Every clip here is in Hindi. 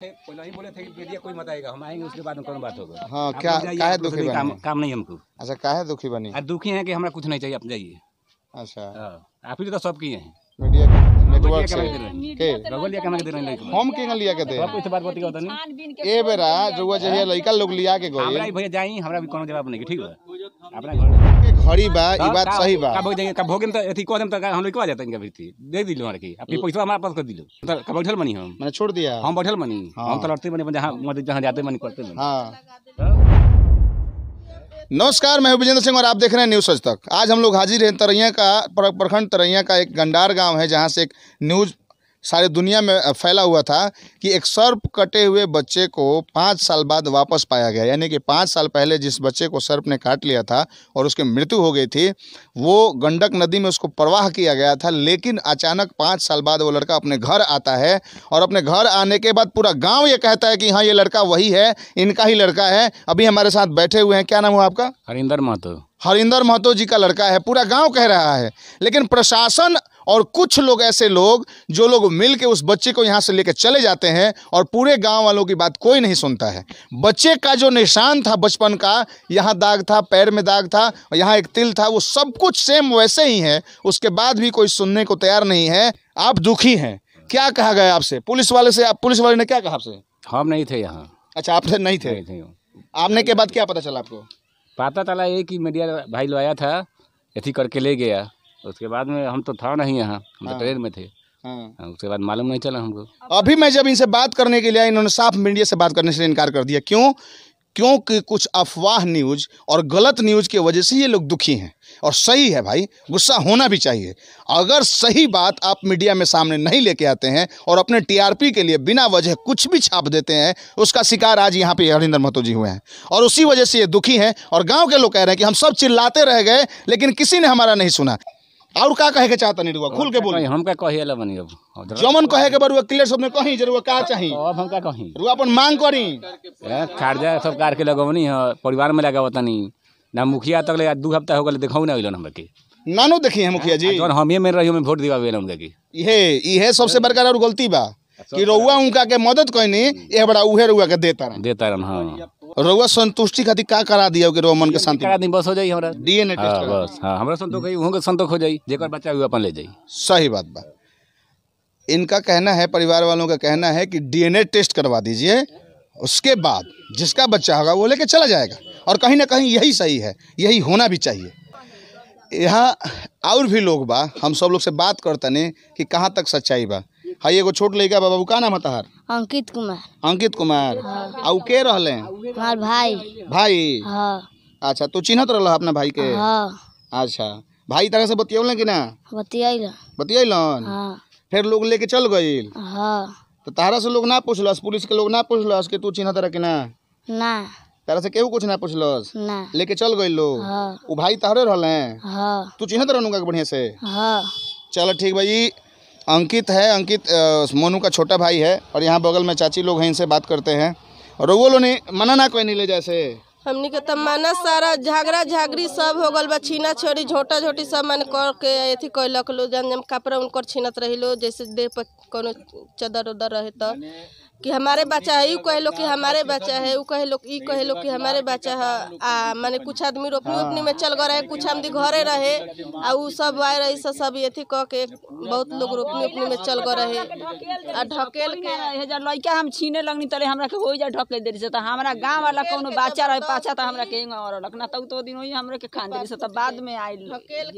कोई हम आएंगे उसके बाद होगा हाँ, दुखी काम, नहीं हमको अच्छा है दुखी है हमारा कुछ नहीं चाहिए आप अच्छा हाँ, आप ही तो सब किए हैं मीडिया नेटवर्क से के रगोलिया केना के दे रहले हम केना लिया के दे सब कुछ बात बतिया तनी ए बेरा जउआ जहिया लइका लोग लिया के गई हमरा भैया जाई हमरा भी कोनो जवाब नहीं ठीक बा अपना घर के घड़ी बा ई हाँ, बात सही बा कब जाई कब होगे त तो एथी कह देम त तो हम लोग कह जात इनका भीती दे दिलो हर की अपनी पैसा हमारा पास कर दिलो तो- त कब बैठल मनी हम मैंने छोड़ दिया हम बैठल मनी हम हाँ। त लड़ते मनी जहां मदद जहां जाते मनी करते मनी हां हाँ। नमस्कार मैं विजेंद्र सिंह और आप देख रहे हैं न्यूज़ आज तक आज हम लोग हाजिर हैं तरैया का प्रखंड तरैया का एक गंडार गांव है जहां से एक न्यूज़ सारी दुनिया में फैला हुआ था कि एक सर्प कटे हुए बच्चे को पाँच साल बाद वापस पाया गया यानी कि पाँच साल पहले जिस बच्चे को सर्प ने काट लिया था और उसकी मृत्यु हो गई थी वो गंडक नदी में उसको प्रवाह किया गया था लेकिन अचानक पाँच साल बाद वो लड़का अपने घर आता है और अपने घर आने के बाद पूरा गाँव ये कहता है कि हाँ ये लड़का वही है इनका ही लड़का है अभी हमारे साथ बैठे हुए हैं क्या नाम हुआ आपका हरिंदर महतो हरिंदर महतो जी का लड़का है पूरा गांव कह रहा है लेकिन प्रशासन और कुछ लोग ऐसे लोग जो लोग मिल के उस बच्चे को यहाँ से लेकर चले जाते हैं और पूरे गांव वालों की बात कोई नहीं सुनता है बच्चे का जो निशान था बचपन का यहाँ दाग था पैर में दाग था यहाँ एक तिल था वो सब कुछ सेम वैसे ही है उसके बाद भी कोई सुनने को तैयार नहीं है आप दुखी हैं क्या कहा गया आपसे पुलिस वाले से आप पुलिस वाले ने क्या कहा आपसे हम नहीं थे यहाँ अच्छा आपसे नहीं थे, नहीं थे आपने के बाद क्या पता चला आपको पता चला ये कि मीडिया भाई लोग था अथी करके ले गया उसके बाद में हम तो था नहीं यहाँ हम तो हाँ। ट्रेन में थे हाँ।, हाँ। उसके बाद मालूम नहीं चला हमको अभी मैं जब इनसे बात करने के लिए इन्होंने साफ मीडिया से बात करने से इनकार कर दिया क्यों क्योंकि कुछ अफवाह न्यूज और गलत न्यूज की वजह से ये लोग दुखी हैं और सही है भाई गुस्सा होना भी चाहिए अगर सही बात आप मीडिया में सामने नहीं लेके आते हैं और अपने टीआरपी के लिए बिना वजह कुछ भी छाप देते हैं उसका शिकार आज यहाँ पे हरिंदर महतो जी हुए हैं और उसी वजह से ये दुखी हैं और गाँव के लोग कह रहे हैं कि हम सब चिल्लाते रह गए लेकिन किसी ने हमारा नहीं सुना और का कहे के चाहत नहीं निरुआ खुल के बोल हम का कही अला बनी अब जमन कहे के बरुआ क्लियर सब में कहीं जरुआ का चाही अब हम का कहीं रुआ अपन मांग करी खर्चा सब कार के लगवनी है परिवार में लगा वतनी ना मुखिया तक ले दो हफ्ता हो गए देखौ ना अइलन हमके के नानो देखी है मुखिया जी जोन हम में रहियो में वोट दिवा वेलन के इहे इहे सबसे बड़का और गलती बा कि रउआ उनका के मदद कइनी ए बड़ा उहे रउआ के देता रहन देता रहन हां रउआ संतुष्टि खातिर का करा दियो के रोमन के शांति करा दी बस हो जाई हमरा डीएनए टेस्ट हां बस हां हमरा संतोष होई उहो के संतोष हो जाई जेकर बच्चा हुआ अपन ले जाई सही बात बा इनका कहना है परिवार वालों का कहना है कि डीएनए टेस्ट करवा दीजिए उसके बाद जिसका बच्चा होगा वो लेके चला जाएगा और कहीं ना कहीं यही सही है यही होना भी चाहिए यहाँ और भी लोग बा हम सब लोग से बात करते नहीं कि कहाँ तक सच्चाई बा हाई एगो छोट लड़का बाबू का नाम हतार अंकित कुमार अंकित कुमार हाँ। आउ के रहले हमार भाई भाई हां अच्छा तू तो चिन्हत रहल अपना भाई के हां अच्छा भाई तरह से बतियौल कि ना बतियाइल बतियाइलन हां फिर लोग लेके चल गइल हां तो तारा से लोग ना पूछलस पुलिस के लोग ना पूछलस कि तू चिन्हत रह कि ना ना तारा से केहू कुछ ना पूछलस ना लेके चल गइल लोग हां उ भाई तारे रहले हां तू चिन्हत रहनुगा बढ़िया से हां चल ठीक भाई अंकित है अंकित मोनू का छोटा भाई है और यहाँ बगल में चाची लोग हैं इनसे बात करते हैं और वो लोग मना ना कोई नहीं ले जैसे हमने के तब माना सारा झगड़ा झगड़ी सब हो गल बा छीना छोड़ी झोटा झोटी सब मैंने कर के अथी कैलक लो जन जन कपड़ा उनकर छीनत रही लो जैसे देह पर कोनो चदर उदर रहे तो कि हमारे बच्चा है यू कहे लोग कि हमारे बच्चा है वो कहे लोग ई कहे लोग कि हमारे बच्चा है आ माने कुछ आदमी रोपनी उपनी में चल गए रहे कुछ आदमी घरे रहे आ उ सब आए रही सब सब ये थी कह के बहुत लोग रोपनी उपनी में चल गए रहे आ ढकेल के हजार लड़का हम छीने लगनी तले हमरा के हो जाए ढकेल दे से हमारा गाँव वाला कोनो बच्चा रहे तो- पाछा तो हमरा के और रखना तब तो दिन वही हमरा के खान दे से बाद में आए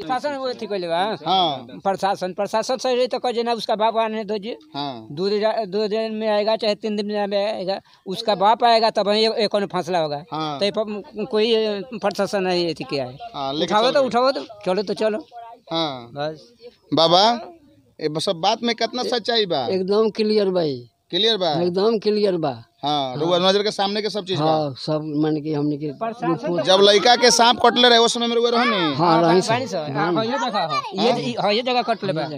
प्रशासन वो थी कहले हां प्रशासन प्रशासन से तो कह जे ना उसका भगवान ने दो जी दूध हाँ। दूध में आएगा है तीन दिन में आएगा उसका बाप आएगा तब ही एक फैसला होगा हाँ। तो कोई प्रशासन नहीं अथी किया है हाँ, उठाओ तो उठाओ तो चलो तो चलो हाँ बस बाबा सब बात में कितना सच्चाई बा एकदम क्लियर भाई क्लियर बा एकदम क्लियर बा हाँ हाँ, नजर के सामने के सब चीज हाँ, सब मन की हमने के तो जब लड़का के सांप कटले रहे उस समय में रुआ रहनी हाँ, हाँ रही हां हाँ। ये जगह हाँ। ये हां ये जगह कटले बा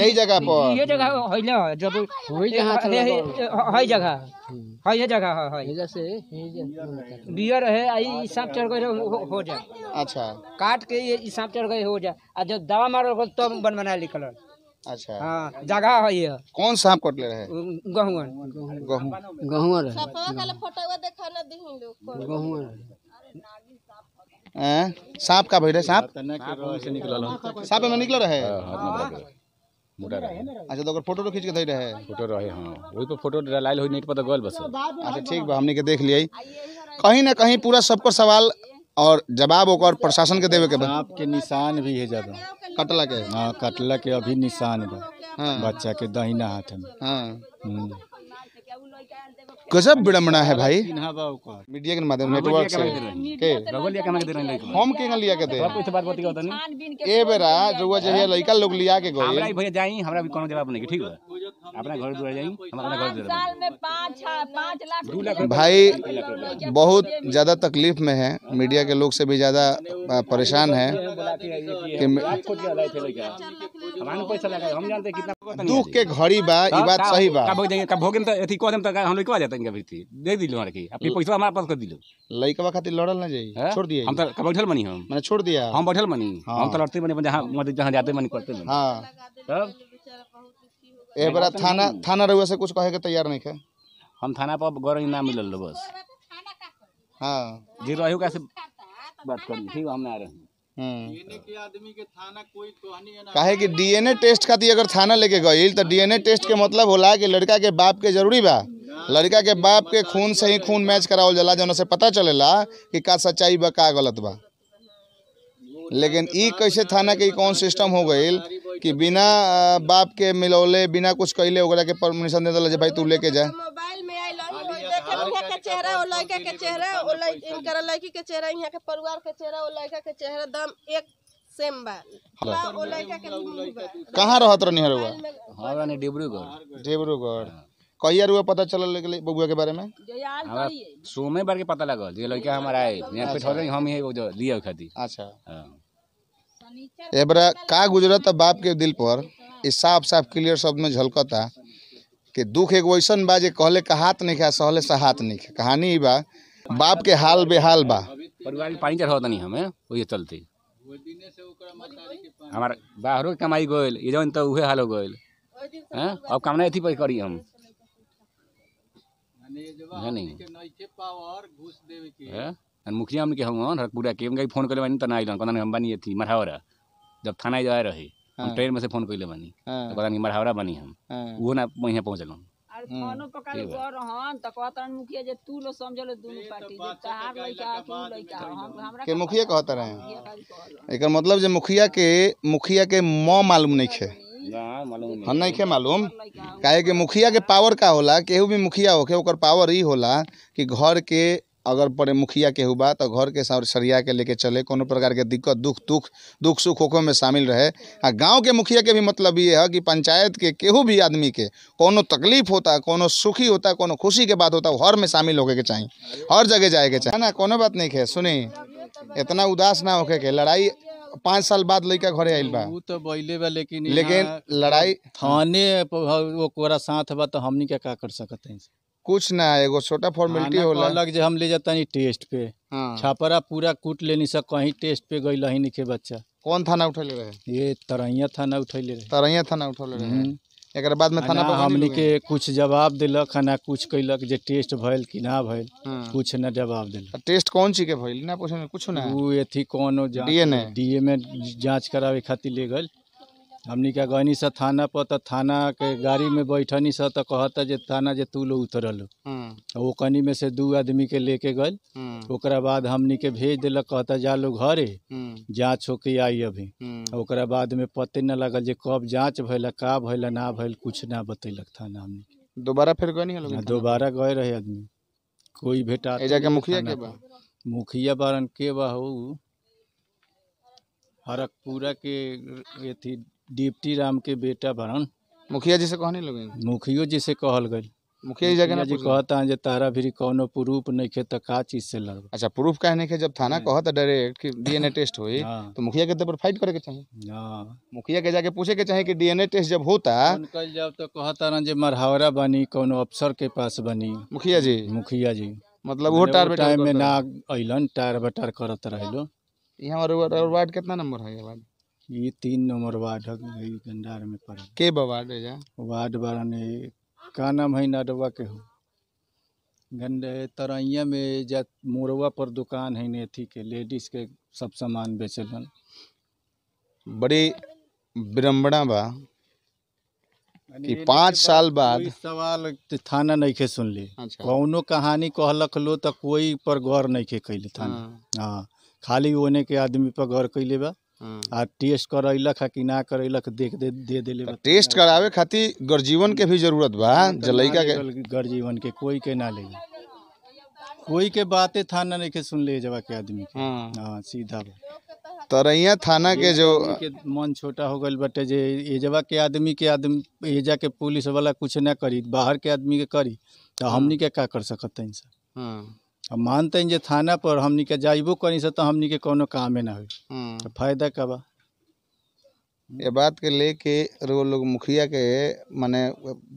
यही जगह पर ये जगह होइले जब होई जगह है तो जगह हां हम्म। ये जगह है इधर से बियर है आई सांप चढ़ गए हो जाए अच्छा काट के ये सांप चढ़ गए हो जाए और जब दवा मारो तब बन बना निकल अच्छा हाँ जगह है कौन सा आपको ले रहे गहुआ गहुआ गहुआ सांप का भइले सांप सांप में निकल हाँ, रहे अच्छा तो अगर फोटो तो खींच के धरे रहे फोटो रहे हाँ वही पर फोटो डालाइल हो नहीं पता गोल बस अच्छा ठीक बा हमने के देख लिए कहीं ना कहीं पूरा सबको सवाल और जवाब ओकर प्रशासन के देवे के बाद आपके निशान भी है जब कटला के हाँ कटला के अभी निशान बा हाँ। बच्चा के दहिना हाथ में गजब हाँ। हम्म। विडम्बना है भाई मीडिया के माध्यम नेटवर्क से हाँ, के हम के लिया के दे कुछ बात बतिया होता नहीं ए बेरा जो जे लइका लोग लिया के गई हमरा भैया जाई हमरा भी कोनो जवाब नहीं ठीक है अपना घर जाएंगे हम अपना घर भाई बहुत ज़्यादा तकलीफ में है मीडिया के लोग से भी ज़्यादा परेशान है दुख के घड़ी बा ये बात सही बा लड़कवा खातिर लड़ल ना जाई छोड़ दिए हम तो बैठल मनी हम मैंने छोड़ दिया हम बैठल मनी हम तो हाँ। लड़ते मनी जहाँ जहाँ जाते मनी करते मनी हाँ। तब ए बार तो थाना थाना रहुआ से कुछ कहे के तैयार नहीं है हम थाना पर गौरव ना मिलल लो बस हां जी रही कैसे बात कर ठीक हम ना रहे कहे कि डीएनए टेस्ट खाती अगर थाना लेके गई तो डीएनए टेस्ट के मतलब होला कि लड़का के बाप के जरूरी बा लड़का के बाप तो के खून से ही खून मैच करावल जला जौन से पता चलेला कि का सच्चाई बा का गलत बा लेकिन ई कैसे थाना के कौन सिस्टम हो गई कि बिना बाप के मिलौले बिना कुछ कहले ओकरा के परमिशन दे दिला भाई तू लेके जा मोबाइल में आई के चेहरा ओ लड़का के चेहरा ओ इनकर लड़की के चेहरा के परिवार के चेहरा ओ लड़का के चेहरा दम एक सेम बा हाँ। हाँ, ओ लड़का के कहाँ रहत रहनी हर हां डिब्रूगढ़ डिब्रूगढ़ कहिया रुआ पता चल बबुआ के बारे में बार के पता लगल लड़का हमारा यहाँ पे हम ही लिया खाती अच्छा हाँ। एबरा का गुजरत बाप के दिल पर ये साफ साफ क्लियर शब्द में झलकता कि दुख एगो ऐसा बा जे कहले का हाथ नहीं खा सहले से हाथ नहीं खा कहानी बा बाप के हाल बेहाल बा परिवार पानी चढ़ा नहीं हमें वही चलते हमारे बाहरों के कमाई गोल ये जन तो उहे हाल हो गए अब कामना अथी पर करी हम नहीं, नहीं। ನಾನು मुखिया हमने के हम हरकपुरा के उनका फोन करले बानी त ना आइलन कहन हम बानी एथी मरहावरा जब थाना जाए रही हम ट्रेन में से फोन करले बानी तो कहन मरहावरा बनी हम वो ना वहीं पहुंचलन अरे फोनो मुखिया जे के मुखिया कहत रहे एक मतलब जे मुखिया के मुखिया के म मालूम नहीं है हम नहीं खे मालूम कहे कि मुखिया के पावर का होला केहू भी मुखिया होके पावर ही होला कि घर के अगर बड़े मुखिया के हुआ तो घर के साथ सरिया के लेके चले कोनो प्रकार के दिक्कत दुख दुख दुख सुख होखों में शामिल रहे आ गांव के मुखिया के भी मतलब ये है कि पंचायत के केहू भी आदमी के कोनो तकलीफ होता कोनो सुखी होता कोनो खुशी के बात होता हर में शामिल होके के चाहिए हर जगह जाए के चाहिए ना कोनो बात नहीं है सुनी इतना उदास ना होके के लड़ाई पाँच साल बाद लड़का घरे आयल बा तो बैले बा लेकिन लेकिन लड़ाई थाने साथ बा तो हमने क्या कर सकते हैं कुछ ना एगो छोटा फॉर्मेलिटी तो होला अलग जे हम ले जाता नहीं टेस्ट पे हाँ। छापरा पूरा कूट लेनी सा कहीं टेस्ट पे गई लही निके बच्चा कौन थाना उठा ले रहे ये तरैया थाना उठा ले रहे तरैया थाना उठा ले रहे हम्म। एक बाद में थाना हम के कुछ जवाब दिलक ना कुछ कैलक जे टेस्ट भैल कि ना भैल हाँ। कुछ ना जवाब दिल टेस्ट कौन चीज के भैल ना पूछे कुछ ना वो अथी कौन डीएनए डीएनए जांच करावे खातिर ले गए हमनी का गनी सा थाना पर तो थाना के गाड़ी में बैठनी सा तो कहता जे थाना जे तू लो उतरल हम्म। तो वो कनी में से दो आदमी के लेके गल हम्म। ओकरा बाद हमनी के भेज दिलक कहता जा लो घरे हो हम्म। के आई अभी तो ओकरा बाद में पते न लगल जे कब जाँच भैला का भैला ना भैल कुछ ना बतैलक थाना हमनी दोबारा फिर गए दोबारा गए रहे आदमी कोई भेटा तो मुखिया के बा मुखिया बारन के बा हो हरकपुरा के ये थी डिप्टी राम के बेटा भरण मुखिया जी से कहने लगे मुखियो जी से कहल गई मुखिया जी जगह जी कहता जे तारा भी कौनो प्रूफ नहीं खे तो का चीज से लड़ अच्छा प्रूफ काहे नहीं खे जब थाना हाँ। कहत डायरेक्ट कि डीएनए टेस्ट हो हाँ। तो मुखिया के पर फाइट करे के चाहिए हाँ। मुखिया के जाके पूछे के चाहिए कि डीएनए टेस्ट जब होता कल जब तो कहता ना जे मरहावरा बनी कौनो अफसर के पास बनी मुखिया जी मुखिया जी मतलब वो टायर टाइम में ना अलन टायर बटार करत रहो यहाँ वार्ड कितना नंबर है वार्ड ये तीन नंबर वार्ड है गंडार में पड़ा के वार्ड है वार्ड बारा ने का नाम है नाडवा के हो गंड तरैया में जा मोरवा पर दुकान है ने अथी के लेडीज के सब सामान बेचल बड़ी विडम्बना बा कि पाँच साल बाद सवाल थाना नहीं के सुन ली अच्छा। कौनो कहानी कहलक लो तो कोई पर गौर नहीं के कैले थाना हाँ, हाँ खाली होने के आदमी पर गौर कैले बा आ टेस्ट करैलक है कि ना करैलक देख दे दे दिले दे टेस्ट करावे खातिर गर्जीवन के भी जरूरत बा हाँ, जलैका के गर्जीवन के कोई के ना ले कोई के बातें थाना नहीं के सुन ले जवा के आदमी के हां हाँ, सीधा तरैया थाना के जो के मन छोटा हो गल बटे जे एजवा के आदमी के आदमी एजा के पुलिस वाला कुछ ना करी बाहर के आदमी के करी तो हमनी हाँ। के का कर सकत हैं सर अब मानते जे थाना पर हमनी के जाइबो करी से तो हमनी के कोनो काम में ना हो हम्म। तो फायदा का बा ये बात के लेके रो लोग मुखिया के माने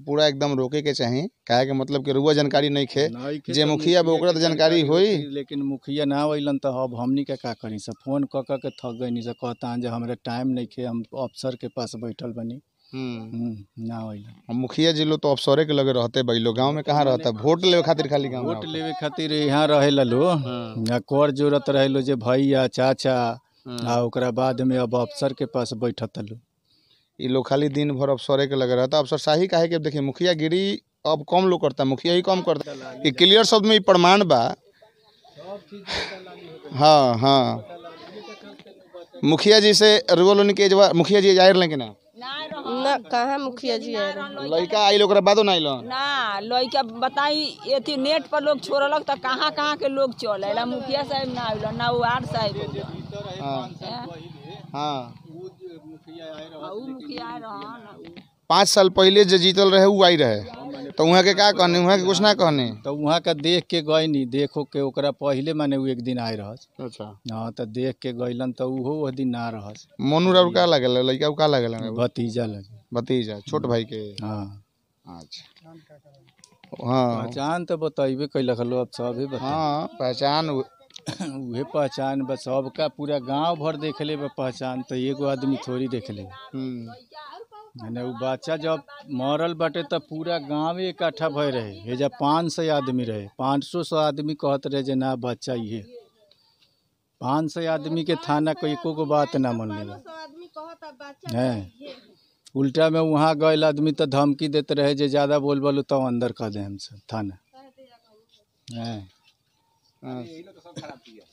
पूरा एकदम रोके के चाहे कहे के मतलब कि रुआ जानकारी नहीं खे जे तो मुखिया बोकर तो जानकारी होई लेकिन मुखिया ना अइलन तो अब हमनी के का करी से फोन क क के थक गई से कहता जे हमरे टाइम नहीं खे हम अफसर के पास बैठल बनी हम हम्म। हम्म, मुखिया जी लोग तो अफसरे के लगे रहते बैलो गांव में कहाँ रहता वोट लेवे खातिर खाली गांव वोट लेवे खातिर यहाँ रहे लो हम्म। कर जरूरत रहे लो जो भैया चाचा ओकरा बाद में अब अफसर के पास बैठत लो ये लोग खाली दिन भर अफसरे के लगे रहता अफसर शाही काहे के देखिए मुखिया गिरी अब कम लोग करता मुखिया ही कम करता ये क्लियर शब्द में प्रमाण बा हाँ हाँ मुखिया जी से रुअल केजवा मुखिया जी जाहिर लेकिन ना ना कहाँ मुखिया जी है लड़का आई लोग बादो ना आइलन ना लड़का बताई ये थी नेट पर लोग छोड़लक तो कहाँ कहाँ के लोग चल अल मुखिया साहब ना आइलन ना वार्ड साहब हाँ, हाँ।, हाँ।, हाँ पाँच साल पहले जो जीतल रहे वो आई रहे तो वहाँ के क्या कहने वहाँ के कुछ ना कहने तो वहाँ का देख के गई नहीं देखो के ओकरा पहले माने एक दिन आए रह अच्छा हाँ तो देख के गइलन तो वह वह दिन ना रह मोनू राउर का लगे लड़का का लगे भतीजा लगे भतीजा छोट भाई के हाँ अच्छा हाँ पहचान तो बतेबे कैलक हलो अब सब हाँ पहचान वह पहचान बस सबका पूरा गांव भर देख ले पहचान तो एगो आदमी थोड़ी देख ले मैंने वो बच्चा जब मरल बटे तब पूरा गाँव इकट्ठा भय रहे ये जब पाँच सौ आदमी रहे पाँच सौ सौ आदमी कहते रहे जे ना बच्चा ये पाँच सौ आदमी के थाना को एको को बात ना मन लेगा तो है उल्टा में वहाँ गए आदमी तो धमकी देते रहे जे ज़्यादा बोल बोलो तब तो अंदर कह दे हमसे थाना है